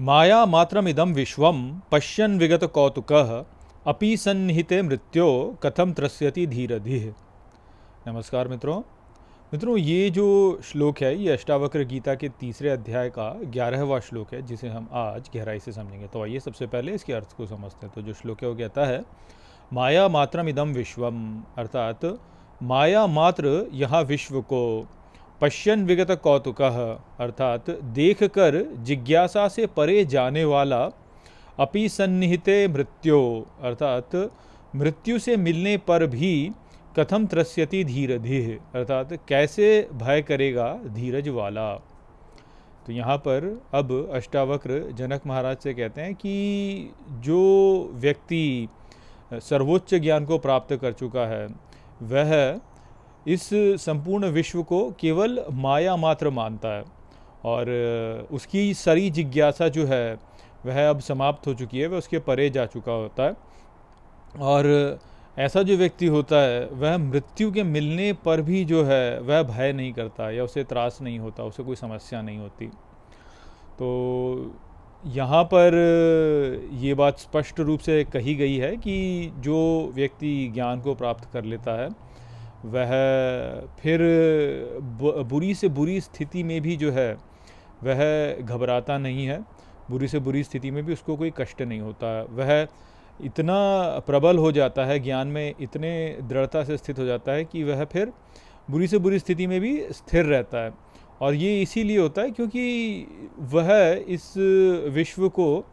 माया मात्रमिदं विश्वं पश्यन् विगतकौतुकः अपि सन्निहिते मृत्यो कथम त्रस्यति धीरधीः नमस्कार मित्रों मित्रों ये जो श्लोक है ये अष्टावक्र गीता के तीसरे अध्याय का ग्यारहवा श्लोक है जिसे हम आज गहराई से समझेंगे तो आइए सबसे पहले इसके अर्थ को समझते हैं तो जो श्लोक है वो कहता है माया मात्रम इदम विश्वम अर्थात माया मात्र यहाँ विश्व को पश्यन विगत कौतुक अर्थात देखकर जिज्ञासा से परे जाने वाला अपि सन्निहिते मृत्यो अर्थात मृत्यु से मिलने पर भी कथम त्रस्यति धीरधीह अर्थात कैसे भय करेगा धीरज वाला तो यहाँ पर अब अष्टावक्र जनक महाराज से कहते हैं कि जो व्यक्ति सर्वोच्च ज्ञान को प्राप्त कर चुका है वह इस संपूर्ण विश्व को केवल माया मात्र मानता है और उसकी सारी जिज्ञासा जो है वह अब समाप्त हो चुकी है वह उसके परे जा चुका होता है और ऐसा जो व्यक्ति होता है वह मृत्यु के मिलने पर भी जो है वह भय नहीं करता या उसे त्रास नहीं होता उसे कोई समस्या नहीं होती तो यहाँ पर ये बात स्पष्ट रूप से कही गई है कि जो व्यक्ति ज्ञान को प्राप्त कर लेता है वह फिर बुरी से बुरी स्थिति में भी जो है वह घबराता नहीं है बुरी से बुरी स्थिति में भी उसको कोई कष्ट नहीं होता वह इतना प्रबल हो जाता है ज्ञान में इतने दृढ़ता से स्थित हो जाता है कि वह फिर बुरी से बुरी स्थिति में भी स्थिर रहता है और ये इसीलिए होता है क्योंकि वह इस विश्व को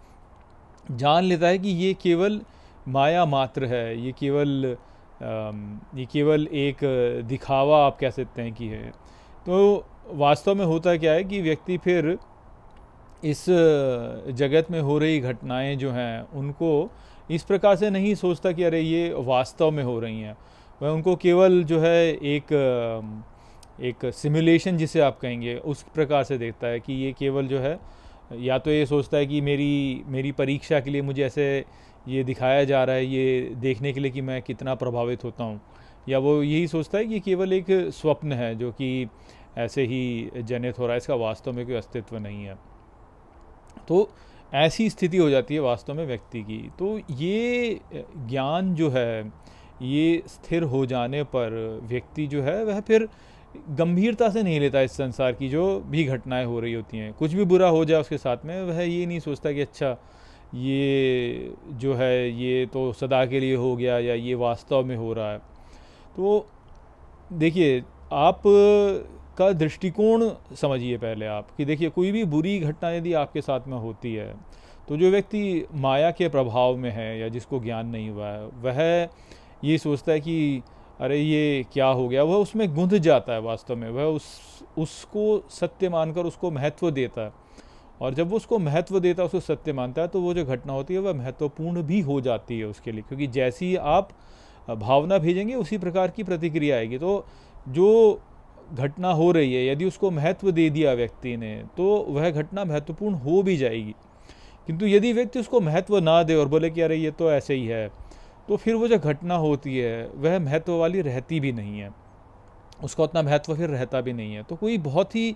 जान लेता है कि ये केवल माया मात्र है ये केवल ये केवल एक दिखावा आप कह सकते हैं कि है तो वास्तव में होता क्या है कि व्यक्ति फिर इस जगत में हो रही घटनाएं जो हैं उनको इस प्रकार से नहीं सोचता कि अरे ये वास्तव में हो रही हैं वह उनको केवल जो है एक एक सिमुलेशन जिसे आप कहेंगे उस प्रकार से देखता है कि ये केवल जो है या तो ये सोचता है कि मेरी मेरी परीक्षा के लिए मुझे ऐसे ये दिखाया जा रहा है ये देखने के लिए कि मैं कितना प्रभावित होता हूँ या वो यही सोचता है कि केवल एक स्वप्न है जो कि ऐसे ही जनित हो रहा है इसका वास्तव में कोई अस्तित्व नहीं है तो ऐसी स्थिति हो जाती है वास्तव में व्यक्ति की तो ये ज्ञान जो है ये स्थिर हो जाने पर व्यक्ति जो है वह फिर गंभीरता से नहीं लेता इस संसार की जो भी घटनाएं हो रही होती हैं कुछ भी बुरा हो जाए उसके साथ में वह ये नहीं सोचता कि अच्छा ये जो है ये तो सदा के लिए हो गया या ये वास्तव में हो रहा है तो देखिए आप का दृष्टिकोण समझिए पहले आप कि देखिए कोई भी बुरी घटना यदि आपके साथ में होती है तो जो व्यक्ति माया के प्रभाव में है या जिसको ज्ञान नहीं हुआ है वह ये सोचता है कि अरे ये क्या हो गया वह उसमें गुंध जाता है वास्तव में वह उस उसको सत्य मानकर उसको महत्व देता है और जब वो उसको महत्व देता है उसको सत्य मानता है तो वो जो घटना होती है वह महत्वपूर्ण भी हो जाती है उसके लिए क्योंकि जैसी आप भावना भेजेंगे उसी प्रकार की प्रतिक्रिया आएगी तो जो घटना हो रही है यदि उसको महत्व दे दिया व्यक्ति ने तो वह घटना महत्वपूर्ण हो भी जाएगी किंतु यदि व्यक्ति उसको महत्व ना दे और बोले कि अरे ये तो ऐसे ही है तो फिर वो जो घटना होती है वह महत्व वाली रहती भी नहीं है उसका उतना महत्व फिर रहता भी नहीं है तो कोई बहुत ही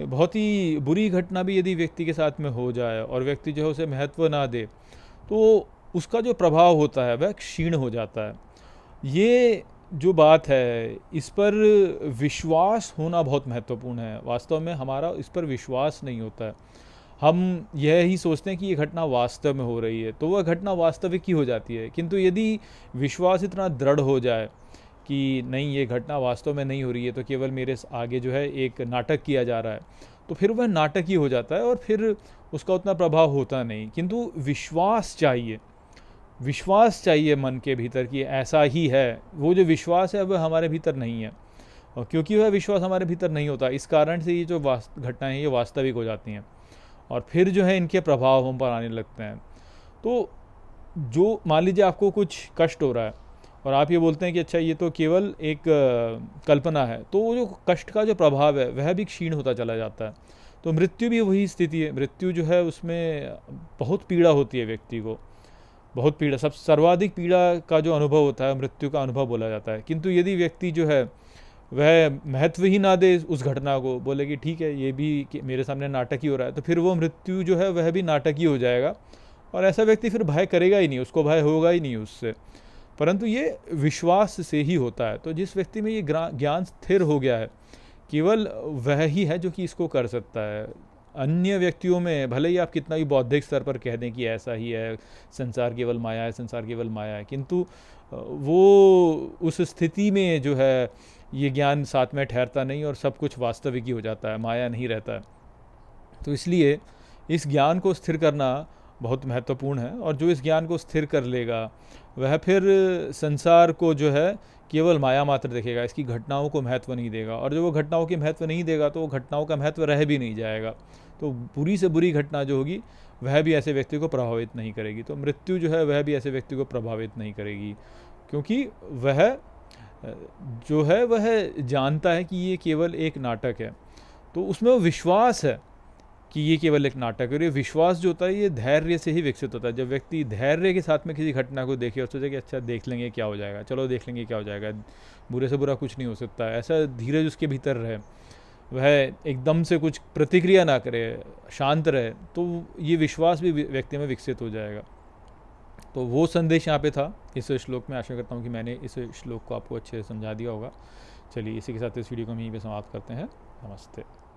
बहुत ही बुरी घटना भी यदि व्यक्ति के साथ में हो जाए और व्यक्ति जो है उसे महत्व ना दे तो उसका जो प्रभाव होता है वह क्षीण हो जाता है ये जो बात है इस पर विश्वास होना बहुत महत्वपूर्ण है वास्तव में हमारा इस पर विश्वास नहीं होता है हम यह ही सोचते हैं कि ये घटना वास्तव में हो रही है तो वह घटना वास्तविक ही हो जाती है किंतु यदि विश्वास इतना दृढ़ हो जाए कि नहीं ये घटना वास्तव में नहीं हो रही है तो केवल मेरे आगे जो है एक नाटक किया जा रहा है तो फिर वह नाटक ही हो जाता है और फिर उसका उतना प्रभाव होता नहीं किंतु विश्वास चाहिए विश्वास चाहिए मन के भीतर कि ऐसा ही है वो जो विश्वास है वह हमारे भीतर नहीं है और क्योंकि वह विश्वास हमारे भीतर नहीं होता इस कारण से ये जो हैं ये वास्तविक हो जाती हैं और फिर जो है इनके प्रभाव हम पर आने लगते हैं तो जो मान लीजिए आपको कुछ कष्ट हो रहा है और आप ये बोलते हैं कि अच्छा ये तो केवल एक कल्पना है तो वो जो कष्ट का जो प्रभाव है वह भी क्षीण होता चला जाता है तो मृत्यु भी वही स्थिति है मृत्यु जो है उसमें बहुत पीड़ा होती है व्यक्ति को बहुत पीड़ा सब सर्वाधिक पीड़ा का जो अनुभव होता है मृत्यु का अनुभव बोला जाता है किंतु यदि व्यक्ति जो है वह महत्व ही ना दे उस घटना को बोले कि ठीक है ये भी मेरे सामने नाटक ही हो रहा है तो फिर वो मृत्यु जो है वह भी नाटक ही हो जाएगा और ऐसा व्यक्ति फिर भय करेगा ही नहीं उसको भय होगा ही नहीं उससे परंतु ये विश्वास से ही होता है तो जिस व्यक्ति में ये ज्ञान स्थिर हो गया है केवल वह ही है जो कि इसको कर सकता है अन्य व्यक्तियों में भले ही आप कितना भी बौद्धिक स्तर पर कह दें कि ऐसा ही है संसार केवल माया है संसार केवल माया है किंतु वो उस स्थिति में जो है ये ज्ञान साथ में ठहरता नहीं और सब कुछ वास्तविक ही हो जाता है माया नहीं रहता है तो इसलिए इस ज्ञान को स्थिर करना बहुत महत्वपूर्ण है और जो इस ज्ञान को स्थिर कर लेगा वह फिर संसार को जो है केवल माया मात्र देखेगा इसकी घटनाओं को महत्व नहीं देगा और जब वो घटनाओं के महत्व नहीं देगा तो वो घटनाओं का महत्व रह भी नहीं जाएगा तो बुरी से बुरी घटना जो होगी वह भी ऐसे व्यक्ति को प्रभावित नहीं करेगी तो मृत्यु जो है वह भी ऐसे व्यक्ति को प्रभावित नहीं करेगी क्योंकि वह जो है वह जानता है कि ये केवल एक नाटक है तो उसमें वो विश्वास है कि ये केवल एक नाटक है और ये विश्वास जो होता है ये धैर्य से ही विकसित होता है जब व्यक्ति धैर्य के साथ में किसी घटना को देखे और सोचे कि अच्छा देख लेंगे क्या हो जाएगा चलो देख लेंगे क्या हो जाएगा बुरे से बुरा कुछ नहीं हो सकता ऐसा धीरज उसके भीतर रहे वह एकदम से कुछ प्रतिक्रिया ना करे शांत रहे तो ये विश्वास भी व्यक्ति में विकसित हो जाएगा तो वो संदेश यहाँ पे था इस श्लोक में आशा करता हूँ कि मैंने इस श्लोक को आपको अच्छे से समझा दिया होगा चलिए इसी के साथ इस वीडियो को हम यहीं पर समाप्त करते हैं नमस्ते